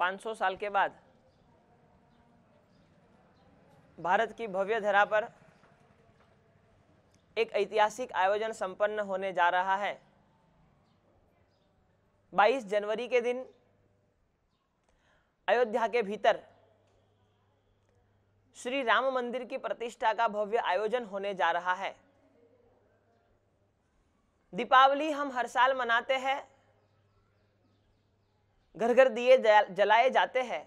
500 साल के बाद भारत की भव्य धरा पर एक ऐतिहासिक आयोजन संपन्न होने जा रहा है 22 जनवरी के दिन अयोध्या के भीतर श्री राम मंदिर की प्रतिष्ठा का भव्य आयोजन होने जा रहा है दीपावली हम हर साल मनाते हैं घर घर दिए जलाए जाते हैं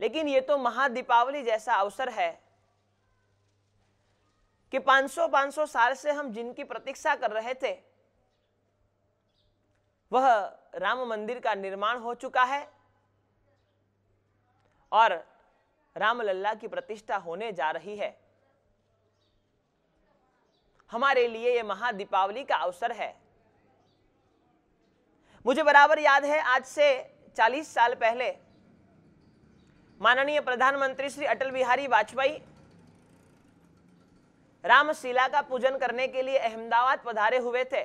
लेकिन ये तो महादीपावली जैसा अवसर है कि 500-500 साल से हम जिनकी प्रतीक्षा कर रहे थे वह राम मंदिर का निर्माण हो चुका है और रामलला की प्रतिष्ठा होने जा रही है हमारे लिए ये महादीपावली का अवसर है मुझे बराबर याद है आज से 40 साल पहले माननीय प्रधानमंत्री श्री अटल बिहारी वाजपेयी रामशिला का पूजन करने के लिए अहमदाबाद पधारे हुए थे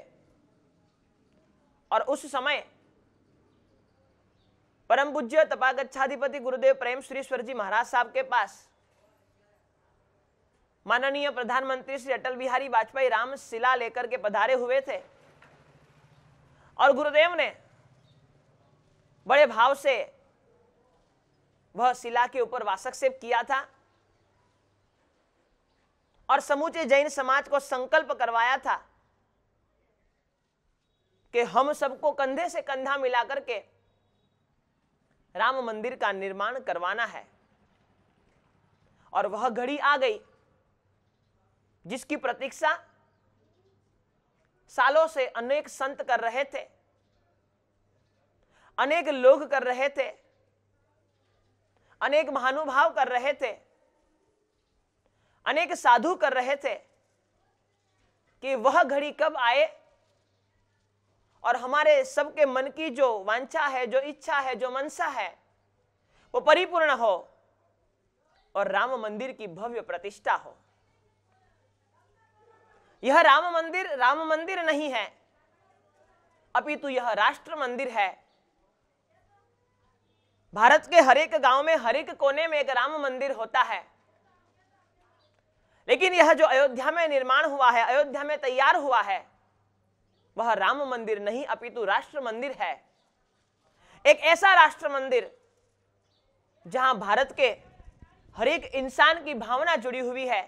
और उस समय परम पूज्य तपागच्छाधिपति गुरुदेव प्रेम श्रीश्वर जी महाराज साहब के पास माननीय प्रधानमंत्री श्री अटल बिहारी वाजपेयी रामशिला लेकर के पधारे हुए थे और गुरुदेव ने बड़े भाव से वह शिला के ऊपर वासक्षेप किया था और समूचे जैन समाज को संकल्प करवाया था कि हम सबको कंधे से कंधा मिलाकर के राम मंदिर का निर्माण करवाना है और वह घड़ी आ गई जिसकी प्रतीक्षा सालों से अनेक संत कर रहे थे अनेक लोग कर रहे थे अनेक महानुभाव कर रहे थे अनेक साधु कर रहे थे कि वह घड़ी कब आए और हमारे सबके मन की जो वांछा है जो इच्छा है जो मनसा है वो परिपूर्ण हो और राम मंदिर की भव्य प्रतिष्ठा हो यह राम मंदिर राम मंदिर नहीं है अपितु यह राष्ट्र मंदिर है भारत के हर एक गांव में हर एक कोने में एक राम मंदिर होता है लेकिन यह जो अयोध्या में निर्माण हुआ है अयोध्या में तैयार हुआ है वह राम मंदिर नहीं अपितु राष्ट्र मंदिर है एक ऐसा राष्ट्र मंदिर जहां भारत के हर एक इंसान की भावना जुड़ी हुई है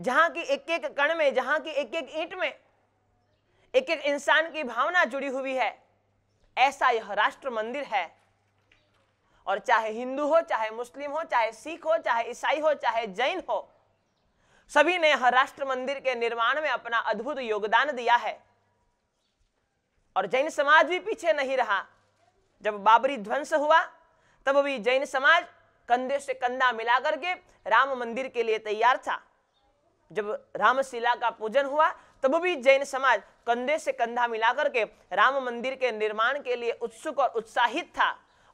जहां की एक एक कण में जहां की एक एक ईंट में एक एक इंसान की भावना जुड़ी हुई है ऐसा यह राष्ट्र मंदिर है और चाहे हिंदू हो चाहे मुस्लिम हो चाहे सिख हो चाहे ईसाई हो चाहे जैन हो सभी ने यह राष्ट्र मंदिर के निर्माण में अपना अद्भुत योगदान दिया है और जैन समाज भी पीछे नहीं रहा जब बाबरी ध्वंस हुआ तब भी जैन समाज कंधे से कंधा मिलाकर के राम मंदिर के लिए तैयार था जब रामशिला का पूजन हुआ तब भी जैन समाज कंधे से कंधा मिलाकर के राम मंदिर के निर्माण के लिए उत्सुक और उत्साहित था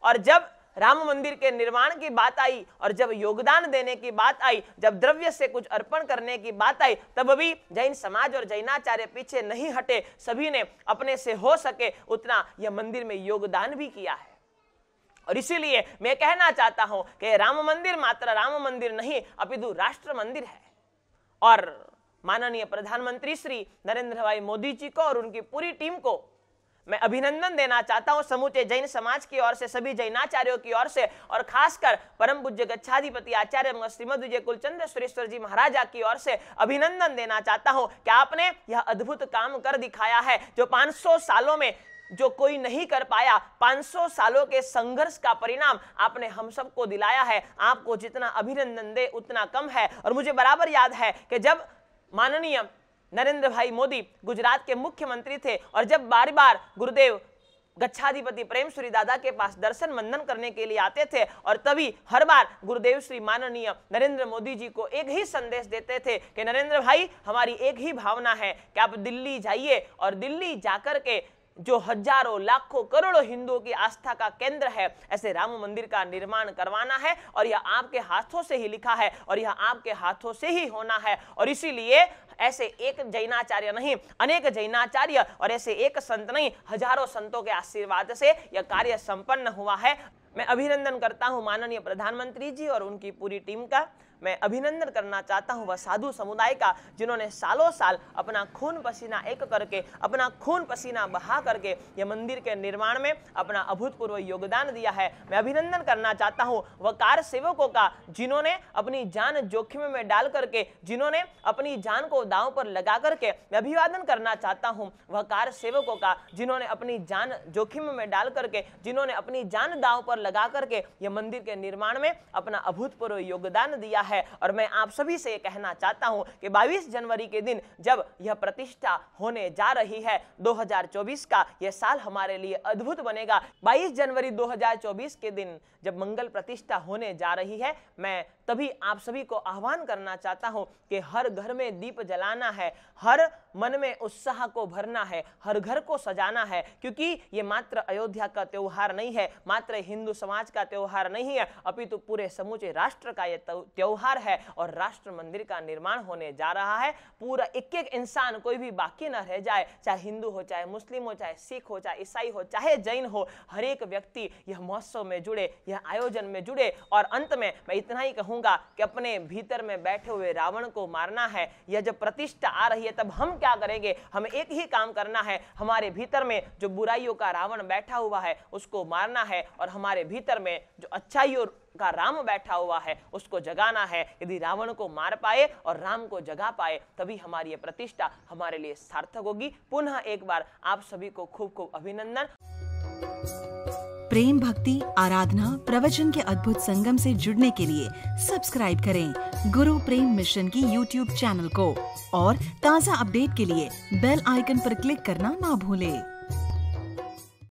और जब राम मंदिर के निर्माण की बात आई और जब योगदान देने की बात आई जब द्रव्य से कुछ अर्पण करने की बात आई तब भी जैन समाज और जैनाचार्य पीछे नहीं हटे सभी ने अपने से हो सके उतना यह मंदिर में योगदान भी किया है और इसीलिए मैं कहना चाहता हूं कि राम मंदिर मात्र राम मंदिर नहीं अपितु राष्ट्र मंदिर है और माननीय प्रधानमंत्री श्री नरेंद्र भाई मोदी जी को और उनकी पूरी टीम को मैं अभिनंदन देना चाहता हूँ समूचे जैन समाज की ओर से सभी जैनाचार्यों की ओर से और खासकर परम पूज्य गच्छाधिपति आचार्य श्रीमद विजय कुलचंद्र सुरेश्वर जी महाराजा की ओर से अभिनंदन देना चाहता हूँ कि आपने यह अद्भुत काम कर दिखाया है जो 500 सालों में जो कोई नहीं कर पाया 500 सालों के संघर्ष का परिणाम आपने हम सबको दिलाया है आपको जितना अभिनंदन दे उतना कम है और मुझे बराबर याद है कि जब माननीय नरेंद्र भाई मोदी गुजरात के मुख्यमंत्री थे और जब बार बार गुरुदेव गच्छाधिपति प्रेम श्री दादा के पास दर्शन वंदन करने के लिए आते थे और तभी हर बार गुरुदेव श्री माननीय नरेंद्र मोदी जी को एक ही संदेश देते थे कि नरेंद्र भाई हमारी एक ही भावना है कि आप दिल्ली जाइए और दिल्ली जाकर के जो हजारों लाखों करोड़ों हिंदुओं की आस्था का केंद्र है ऐसे राम मंदिर का निर्माण करवाना है और यह आपके हाथों से ही लिखा है और यह आपके हाथों से ही होना है और इसीलिए ऐसे एक जैनाचार्य नहीं अनेक जैनाचार्य और ऐसे एक संत नहीं हजारों संतों के आशीर्वाद से यह कार्य संपन्न हुआ है मैं अभिनंदन करता हूं माननीय प्रधानमंत्री जी और उनकी पूरी टीम का मैं अभिनंदन करना चाहता हूँ वह साधु समुदाय का जिन्होंने सालों साल अपना खून पसीना एक करके अपना खून पसीना बहा करके यह मंदिर के निर्माण में अपना अभूतपूर्व योगदान दिया है मैं अभिनंदन करना चाहता हूँ वह कार सेवकों का जिन्होंने अपनी जान जोखिम में डाल करके जिन्होंने अपनी जान को दाव पर लगा करके मैं अभिवादन करना चाहता हूँ वह कार सेवकों का जिन्होंने अपनी जान जोखिम में डाल करके जिन्होंने अपनी जान दाव पर लगा करके यह मंदिर के निर्माण में अपना अभूतपूर्व योगदान दिया है और मैं आप सभी से ये कहना चाहता हूँ कि बाईस जनवरी के दिन जब यह प्रतिष्ठा होने जा रही है 2024 का यह साल हमारे लिए अद्भुत बनेगा 22 जनवरी 2024 के दिन जब मंगल प्रतिष्ठा होने जा रही है मैं तभी आप सभी को आह्वान करना चाहता हूं कि हर घर में दीप जलाना है हर मन में उत्साह को भरना है हर घर को सजाना है क्योंकि ये मात्र अयोध्या का त्यौहार नहीं है मात्र हिंदू समाज का त्यौहार नहीं है अपितु तो पूरे समूचे राष्ट्र का ये त्यौहार है और राष्ट्र मंदिर का निर्माण होने जा रहा है पूरा एक एक इंसान कोई भी बाकी ना रह जाए चाहे हिंदू हो चाहे मुस्लिम हो चाहे सिख हो चाहे ईसाई हो चाहे जैन हो हर एक व्यक्ति यह महोत्सव में जुड़े यह आयोजन में जुड़े और अंत में मैं इतना ही कहूँ कहूंगा कि अपने भीतर में बैठे हुए रावण को मारना है यह जब प्रतिष्ठा आ रही है तब हम क्या करेंगे हमें एक ही काम करना है हमारे भीतर में जो बुराइयों का रावण बैठा हुआ है उसको मारना है और हमारे भीतर में जो अच्छाइयों का राम बैठा हुआ है उसको जगाना है यदि रावण को मार पाए और राम को जगा पाए तभी हमारी यह प्रतिष्ठा हमारे लिए सार्थक होगी पुनः एक बार आप सभी को खूब खूब अभिनंदन प्रेम भक्ति आराधना प्रवचन के अद्भुत संगम से जुड़ने के लिए सब्सक्राइब करें गुरु प्रेम मिशन की यूट्यूब चैनल को और ताज़ा अपडेट के लिए बेल आइकन पर क्लिक करना ना भूलें।